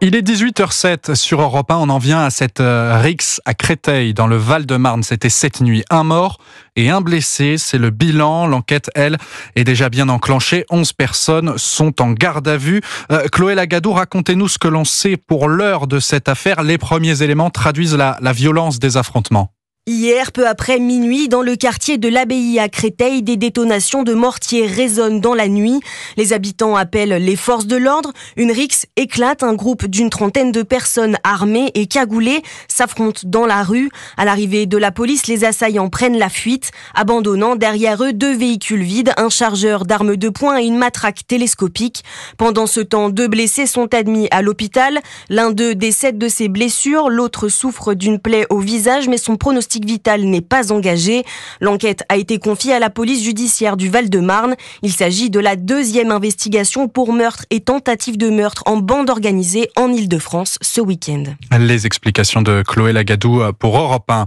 Il est 18h07 sur Europe 1. On en vient à cette euh, Rix à Créteil, dans le Val-de-Marne. C'était cette nuit. Un mort et un blessé. C'est le bilan. L'enquête, elle, est déjà bien enclenchée. 11 personnes sont en garde à vue. Euh, Chloé Lagadou, racontez-nous ce que l'on sait pour l'heure de cette affaire. Les premiers éléments traduisent la violence des affrontements. Hier, peu après minuit, dans le quartier de l'Abbaye à Créteil, des détonations de mortiers résonnent dans la nuit. Les habitants appellent les forces de l'ordre. Une rixe éclate. Un groupe d'une trentaine de personnes armées et cagoulées s'affrontent dans la rue. À l'arrivée de la police, les assaillants prennent la fuite, abandonnant derrière eux deux véhicules vides, un chargeur d'armes de poing et une matraque télescopique. Pendant ce temps, deux blessés sont admis à l'hôpital. L'un d'eux décède de ses blessures, l'autre souffre d'une plaie au visage, mais son pronostic vital n'est pas engagé. L'enquête a été confiée à la police judiciaire du Val-de-Marne. Il s'agit de la deuxième investigation pour meurtre et tentative de meurtre en bande organisée en Ile-de-France ce week-end. Les explications de Chloé Lagadou pour Europe 1.